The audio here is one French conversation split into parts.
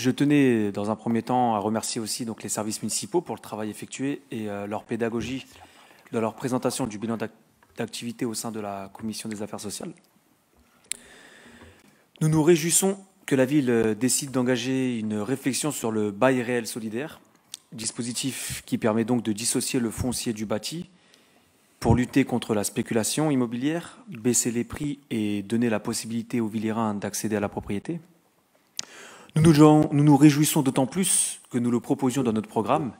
Je tenais dans un premier temps à remercier aussi donc, les services municipaux pour le travail effectué et euh, leur pédagogie dans leur présentation du bilan d'activité au sein de la Commission des affaires sociales. Nous nous réjouissons que la ville euh, décide d'engager une réflexion sur le bail réel solidaire, dispositif qui permet donc de dissocier le foncier du bâti pour lutter contre la spéculation immobilière, baisser les prix et donner la possibilité aux villérains d'accéder à la propriété. Nous nous, réjouissons d'autant plus que nous le proposions dans notre programme,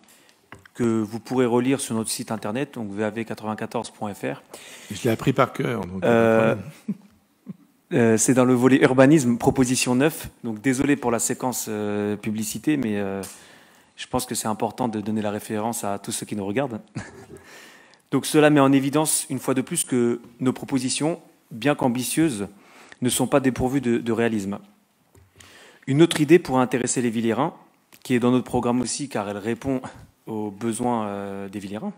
que vous pourrez relire sur notre site internet, donc vav94.fr. Je l'ai appris par cœur. Euh, euh, c'est dans le volet urbanisme, proposition 9. Donc désolé pour la séquence euh, publicité, mais je pense que c'est important de donner la référence à tous ceux qui nous regardent. donc cela met en évidence, une fois de plus, que nos propositions, bien qu'ambitieuses, ne sont pas dépourvues de réalisme. Une autre idée pour intéresser les Villérins, qui est dans notre programme aussi car elle répond aux besoins euh, des Villérins,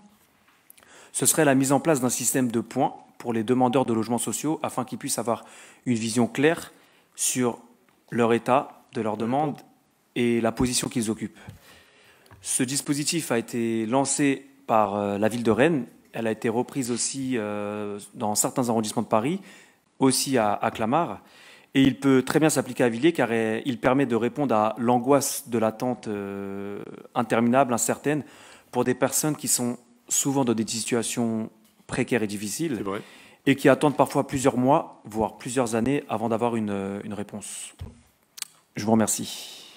ce serait la mise en place d'un système de points pour les demandeurs de logements sociaux afin qu'ils puissent avoir une vision claire sur leur état de leur demande et la position qu'ils occupent. Ce dispositif a été lancé par euh, la ville de Rennes. Elle a été reprise aussi euh, dans certains arrondissements de Paris, aussi à, Clamart. Et il peut très bien s'appliquer à Villiers car il permet de répondre à l'angoisse de l'attente euh, interminable, incertaine, pour des personnes qui sont souvent dans des situations précaires et difficiles et qui attendent parfois plusieurs mois, voire plusieurs années avant d'avoir une, euh, une réponse. Je vous remercie.